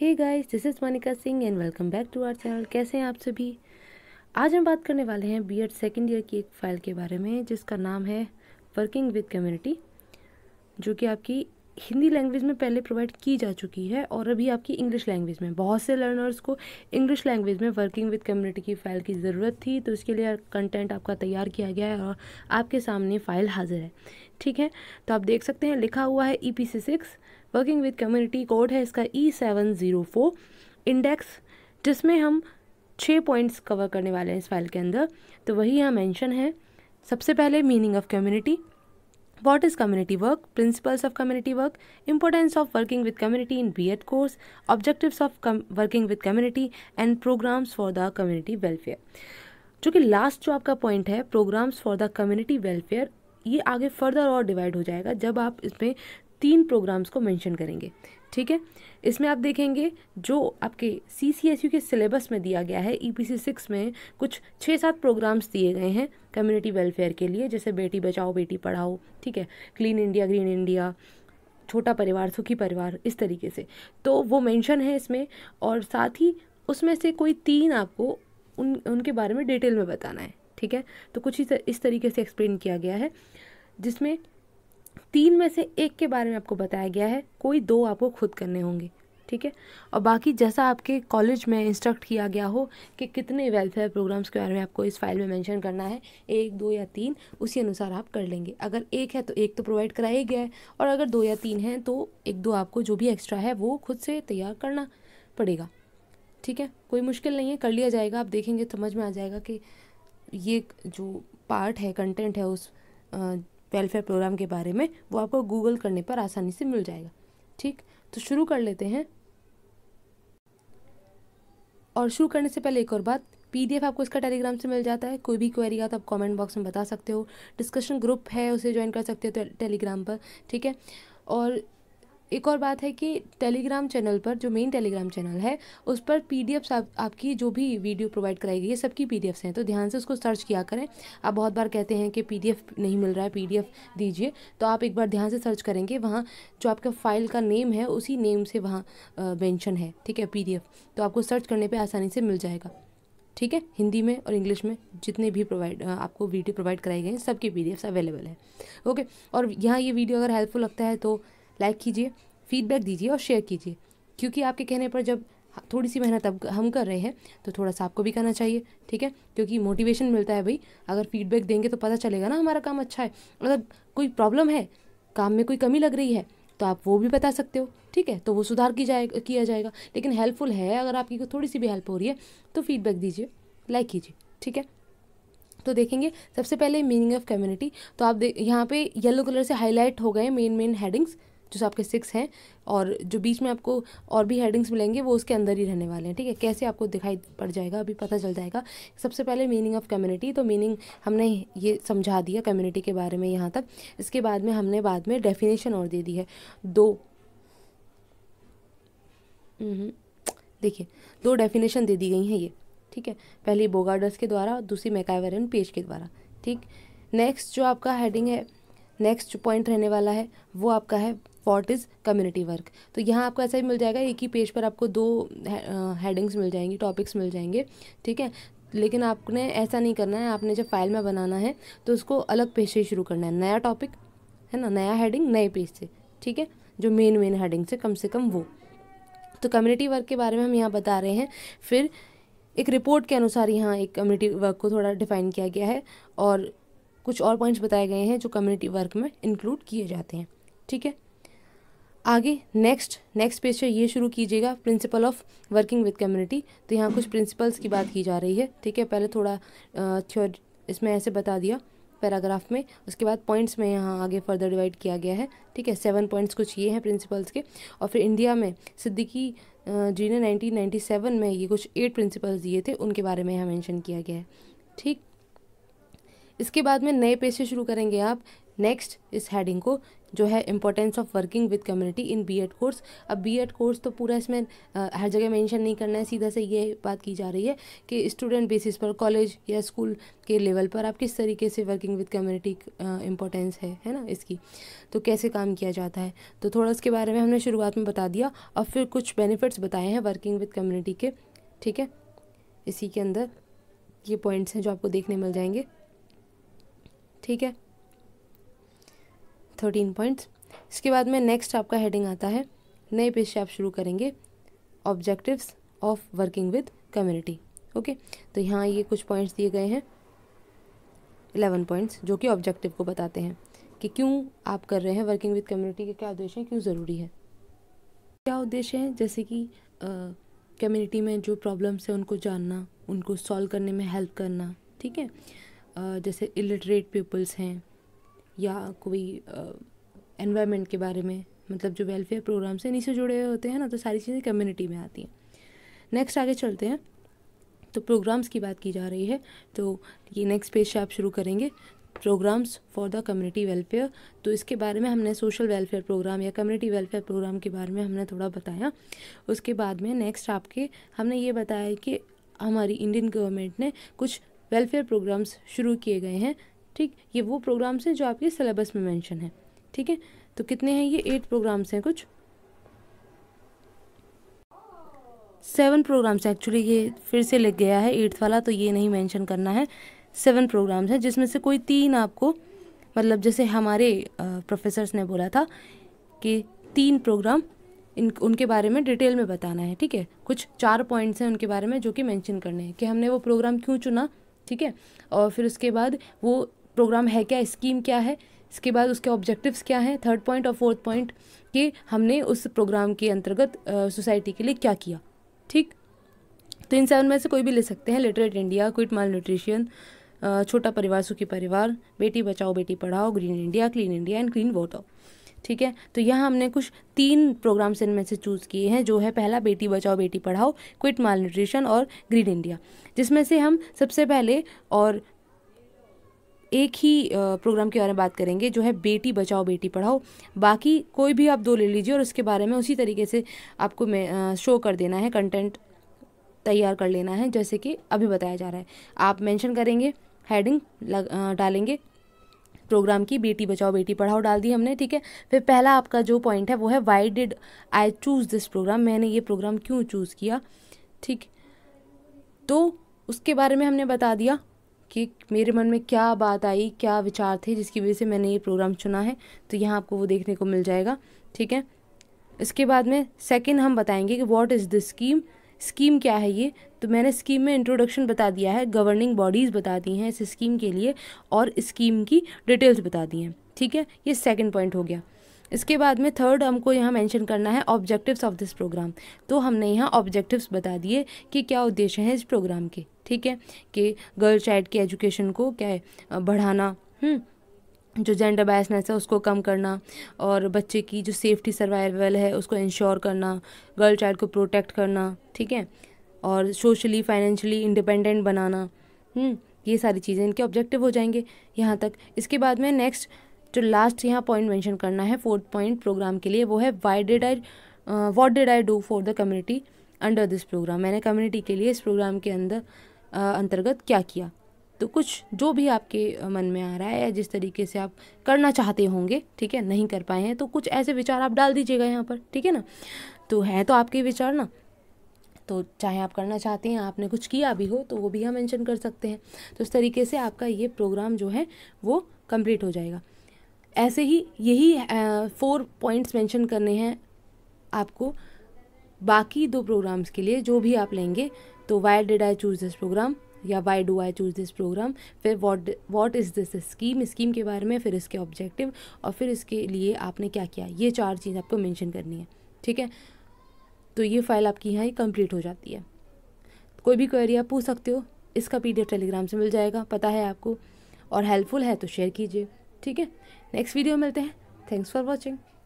hey guys this is Manika Singh and welcome back to our channel कैसे हैं आप सभी आज हम बात करने वाले हैं बीएड सेकेंड ईयर की एक फ़ाइल के बारे में जिसका नाम है वर्किंग विद कम्युनिटी जो कि आपकी हिंदी लैंग्वेज में पहले प्रोवाइड की जा चुकी है और अभी आपकी इंग्लिश लैंग्वेज में बहुत से लर्नर्स को इंग्लिश लैंग्वेज में वर्किंग विद कम्युनिटी की फ़ाइल की ज़रूरत थी तो इसके लिए कंटेंट आपका तैयार किया गया है और आपके सामने फ़ाइल हाजिर है ठीक है तो आप देख सकते हैं लिखा हुआ है E P C six working with community code है इसका E seven zero four index जिसमें हम छः पॉइंट्स कवर करने वाले हैं इस फाइल के अंदर तो वही यहाँ मैंशन है सबसे पहले meaning of community what is community work principles of community work importance of working with community in B Ed course objective of working with community and programmes for the community welfare जो कि last जो आपका point है programmes for the community welfare ये आगे further और divide हो जाएगा जब आप इसमें तीन प्रोग्राम्स को मेंशन करेंगे ठीक है इसमें आप देखेंगे जो आपके सी सी एस यू के सिलेबस में दिया गया है ई पी सी सिक्स में कुछ छः सात प्रोग्राम्स दिए गए हैं कम्युनिटी वेलफेयर के लिए जैसे बेटी बचाओ बेटी पढ़ाओ ठीक है क्लीन इंडिया ग्रीन इंडिया छोटा परिवार सुखी परिवार इस तरीके से तो वो मेंशन है इसमें और साथ ही उसमें से कोई तीन आपको उन उनके बारे में डिटेल में बताना है ठीक है तो कुछ इस तरीके से एक्सप्लेन किया गया है जिसमें तीन में से एक के बारे में आपको बताया गया है कोई दो आपको खुद करने होंगे ठीक है और बाकी जैसा आपके कॉलेज में इंस्ट्रक्ट किया गया हो कि कितने वेलफेयर प्रोग्राम्स के बारे में आपको इस फाइल में मेंशन करना है एक दो या तीन उसी अनुसार आप कर लेंगे अगर एक है तो एक तो प्रोवाइड कराया गया है और अगर दो या तीन हैं तो एक दो आपको जो भी एक्स्ट्रा है वो खुद से तैयार करना पड़ेगा ठीक है कोई मुश्किल नहीं है कर लिया जाएगा आप देखेंगे समझ में आ जाएगा कि ये जो पार्ट है कंटेंट है उस वेलफेयर प्रोग्राम के बारे में वो आपको गूगल करने पर आसानी से मिल जाएगा ठीक तो शुरू कर लेते हैं और शुरू करने से पहले एक और बात पीडीएफ आपको इसका टेलीग्राम से मिल जाता है कोई भी क्वेरी आता तो आप कमेंट बॉक्स में बता सकते हो डिस्कशन ग्रुप है उसे ज्वाइन कर सकते हो टेलीग्राम पर ठीक है और एक और बात है कि टेलीग्राम चैनल पर जो मेन टेलीग्राम चैनल है उस पर पी आप, आपकी जो भी वीडियो प्रोवाइड कराई गई है सबकी पी डी हैं तो ध्यान से उसको सर्च किया करें आप बहुत बार कहते हैं कि पी नहीं मिल रहा है पी दीजिए तो आप एक बार ध्यान से सर्च करेंगे वहाँ जो आपका फाइल का नेम है उसी नेम से वहाँ मैंशन है ठीक है पी तो आपको सर्च करने पर आसानी से मिल जाएगा ठीक है हिंदी में और इंग्लिश में जितने भी प्रोवाइड आपको वीडियो प्रोवाइड कराई गई हैं सबके पी अवेलेबल है ओके और यहाँ ये वीडियो अगर हेल्पफुल लगता है तो लाइक कीजिए फीडबैक दीजिए और शेयर कीजिए क्योंकि आपके कहने पर जब थोड़ी सी मेहनत अब हम कर रहे हैं तो थोड़ा सा आपको भी करना चाहिए ठीक है क्योंकि मोटिवेशन मिलता है भाई अगर फीडबैक देंगे तो पता चलेगा ना हमारा काम अच्छा है मतलब कोई प्रॉब्लम है काम में कोई कमी लग रही है तो आप वो भी बता सकते हो ठीक है तो वो सुधार की जाए किया जाएगा लेकिन हेल्पफुल है अगर आपकी थोड़ी सी भी हेल्प हो रही है तो फीडबैक दीजिए लाइक कीजिए ठीक है तो देखेंगे सबसे पहले मीनिंग ऑफ कम्युनिटी तो आप यहाँ पे येलो कलर से हाईलाइट हो गए मेन मेन हेडिंग्स जो आपके सिक्स हैं और जो बीच में आपको और भी हेडिंग्स मिलेंगे वो उसके अंदर ही रहने वाले हैं ठीक है कैसे आपको दिखाई पड़ जाएगा अभी पता चल जाएगा सबसे पहले मीनिंग ऑफ कम्युनिटी तो मीनिंग हमने ये समझा दिया कम्युनिटी के बारे में यहाँ तक इसके बाद में हमने बाद में डेफिनेशन और दे दी है दो हम्म, देखिए दो डेफिनेशन दे दी गई हैं ये ठीक है पहली बोगार्डर्स के द्वारा दूसरी मैकावर पेज के द्वारा ठीक नेक्स्ट जो आपका हेडिंग है नेक्स्ट पॉइंट रहने वाला है वो आपका है वॉट इज़ कम्युनिटी वर्क तो यहाँ आपको ऐसा ही मिल जाएगा एक ही पेज पर आपको दो हेडिंग्स मिल जाएंगी टॉपिक्स मिल जाएंगे ठीक है लेकिन आपने ऐसा नहीं करना है आपने जब फाइल में बनाना है तो उसको अलग पेज से शुरू करना है नया टॉपिक है ना नया हेडिंग नए पेज से ठीक है जो मेन मेन हेडिंग से कम से कम वो तो कम्युनिटी वर्क के बारे में हम यहाँ बता रहे हैं फिर एक रिपोर्ट के अनुसार यहाँ एक कम्युनिटी वर्क को थोड़ा डिफाइन किया गया है और कुछ और पॉइंट्स बताए गए हैं जो कम्युनिटी वर्क में इंक्लूड किए जाते हैं ठीक है आगे नेक्स्ट नेक्स्ट पेज से ये शुरू कीजिएगा principle of working with community तो यहाँ कुछ प्रिंसिपल्स की बात की जा रही है ठीक है पहले थोड़ा थ्योर इसमें ऐसे बता दिया पैराग्राफ में उसके बाद पॉइंट्स में यहाँ आगे फर्दर डिवाइड किया गया है ठीक है सेवन पॉइंट्स कुछ ये हैं प्रिंसिपल्स के और फिर इंडिया में सिद्दीकी जी ने नाइनटीन में ये कुछ एट प्रिंसिपल्स दिए थे उनके बारे में यहाँ मैंशन किया गया है ठीक इसके बाद में नए पेज से शुरू करेंगे आप नेक्स्ट इस हेडिंग को जो है importance of working with community in B Ed course अब बीएड कोर्स e तो पूरा इसमें आ, हर जगह मेंशन नहीं करना है सीधा से ये बात की जा रही है कि स्टूडेंट बेसिस पर कॉलेज या स्कूल के लेवल पर आप किस तरीके से वर्किंग विद कम्युनिटी इंपॉर्टेंस है है ना इसकी तो कैसे काम किया जाता है तो थोड़ा उसके बारे में हमने शुरुआत में बता दिया और फिर कुछ बेनिफिट्स बताए हैं वर्किंग विद कम्युनिटी के ठीक है इसी के अंदर ये पॉइंट्स हैं जो आपको देखने मिल जाएंगे ठीक है थर्टीन पॉइंट्स इसके बाद में नेक्स्ट आपका हेडिंग आता है नए पेज से आप शुरू करेंगे objectives of working with community okay तो यहाँ ये कुछ पॉइंट्स दिए गए हैं इलेवन पॉइंट्स जो कि ऑब्जेक्टिव को बताते हैं कि क्यों आप कर रहे हैं वर्किंग विद कम्युनिटी के क्या उद्देश्य हैं क्यों ज़रूरी है क्या उद्देश्य हैं जैसे कि कम्युनिटी में जो प्रॉब्लम्स हैं उनको जानना उनको सॉल्व करने में हेल्प करना ठीक है जैसे इलिटरेट पीपल्स हैं या कोई एनवायरनमेंट के बारे में मतलब जो वेलफेयर प्रोग्राम से इन्हीं से जुड़े हुए होते हैं ना तो सारी चीज़ें कम्युनिटी में आती हैं नेक्स्ट आगे चलते हैं तो प्रोग्राम्स की बात की जा रही है तो ये नेक्स्ट पेज से आप शुरू करेंगे programmes for the community welfare तो इसके बारे में हमने सोशल वेलफेयर प्रोग्राम या कम्युनिटी वेलफेयर प्रोग्राम के बारे में हमने थोड़ा बताया उसके बाद में नेक्स्ट आपके हमने ये बताया कि हमारी इंडियन गवर्नमेंट ने कुछ वेलफेयर प्रोग्राम्स शुरू किए गए हैं ठीक ये वो प्रोग्राम्स हैं जो आपके सिलेबस में मेंशन है ठीक है तो कितने हैं ये एट प्रोग्राम्स हैं कुछ सेवन प्रोग्राम्स एक्चुअली ये फिर से लग गया है एट्थ वाला तो ये नहीं मेंशन करना है सेवन प्रोग्राम्स हैं जिसमें से कोई तीन आपको मतलब जैसे हमारे प्रोफेसर्स ने बोला था कि तीन प्रोग्राम इन उनके बारे में डिटेल में बताना है ठीक है कुछ चार पॉइंट्स हैं उनके बारे में जो कि मेंशन करने हैं कि हमने वो प्रोग्राम क्यों चुना ठीक है और फिर उसके बाद वो प्रोग्राम है क्या स्कीम क्या है इसके बाद उसके ऑब्जेक्टिव्स क्या हैं थर्ड पॉइंट और फोर्थ पॉइंट कि हमने उस प्रोग्राम के अंतर्गत सोसाइटी के लिए क्या किया ठीक तो इन सेवन में से कोई भी ले सकते हैं literate India quit malnutrition छोटा परिवार सुखी परिवार बेटी बचाओ बेटी पढ़ाओ green India clean India and clean water ठीक है तो यहाँ हमने कुछ तीन प्रोग्राम्स इनमें से चूज़ किए हैं जो है पहला बेटी बचाओ बेटी पढ़ाओ क्विट माल न्यूट्रिशन और ग्रीन इंडिया जिसमें से हम सबसे पहले और एक ही प्रोग्राम के बारे में बात करेंगे जो है बेटी बचाओ बेटी पढ़ाओ बाकी कोई भी आप दो ले लीजिए और उसके बारे में उसी तरीके से आपको मैं शो कर देना है कंटेंट तैयार कर लेना है जैसे कि अभी बताया जा रहा है आप मेंशन करेंगे हेडिंग डालेंगे प्रोग्राम की बेटी बचाओ बेटी पढ़ाओ डाल दी हमने ठीक है फिर पहला आपका जो पॉइंट है वो है why did I choose this programme मैंने ये प्रोग्राम क्यों चूज़ किया ठीक तो उसके बारे में हमने बता दिया कि मेरे मन में क्या बात आई क्या विचार थे जिसकी वजह से मैंने ये प्रोग्राम चुना है तो यहाँ आपको वो देखने को मिल जाएगा ठीक है इसके बाद में सेकेंड हम बताएंगे कि what is this scheme scheme क्या है ये तो मैंने स्कीम में इंट्रोडक्शन बता दिया है गवर्निंग बॉडीज़ बता दी हैं इस स्कीम के लिए और स्कीम की डिटेल्स बता दी हैं ठीक है ये सेकेंड पॉइंट हो गया इसके बाद में थर्ड हमको यहाँ मेंशन करना है ऑब्जेक्टिव्स ऑफ दिस प्रोग्राम तो हमने यहाँ ऑब्जेक्टिव्स बता दिए कि क्या उद्देश्य हैं इस प्रोग्राम के ठीक है कि गर्ल चाइल्ड के एजुकेशन को क्या है बढ़ाना हम्म, जो जेंडर बायसनेस है उसको कम करना और बच्चे की जो सेफ्टी सर्वाइवल है उसको इंश्योर करना गर्ल चाइल्ड को प्रोटेक्ट करना ठीक है और सोशली फाइनेंशली इंडिपेंडेंट बनाना हम्म, ये सारी चीज़ें इनके ऑब्जेक्टिव हो जाएंगे यहाँ तक इसके बाद में नेक्स्ट जो लास्ट यहाँ पॉइंट मेंशन करना है फोर्थ पॉइंट प्रोग्राम के लिए वो है why did I what did I do for the community under this programme मैंने कम्युनिटी के लिए इस प्रोग्राम के अंदर uh, अंतर्गत क्या किया तो कुछ जो भी आपके मन में आ रहा है या जिस तरीके से आप करना चाहते होंगे ठीक है नहीं कर पाए हैं तो कुछ ऐसे विचार आप डाल दीजिएगा यहाँ पर ठीक है ना तो हैं तो आपके विचार ना तो चाहे आप करना चाहते हैं आपने कुछ किया भी हो तो वो भी हम मेंशन कर सकते हैं तो इस तरीके से आपका ये प्रोग्राम जो है वो कंप्लीट हो जाएगा ऐसे ही यही फोर पॉइंट्स मेंशन करने हैं आपको बाकी दो प्रोग्राम्स के लिए जो भी आप लेंगे तो why did I choose this programme या why do I choose this programme फिर what what is this scheme scheme के बारे में फिर इसके ऑब्जेक्टिव और फिर इसके लिए आपने क्या किया ये चार चीज़ आपको मेंशन करनी है ठीक है तो ये फाइल आपकी यहाँ कंप्लीट हो जाती है कोई भी क्वेरी आप पूछ सकते हो इसका पी टेलीग्राम से मिल जाएगा पता है आपको और हेल्पफुल है तो शेयर कीजिए ठीक है नेक्स्ट वीडियो मिलते हैं थैंक्स फॉर वॉचिंग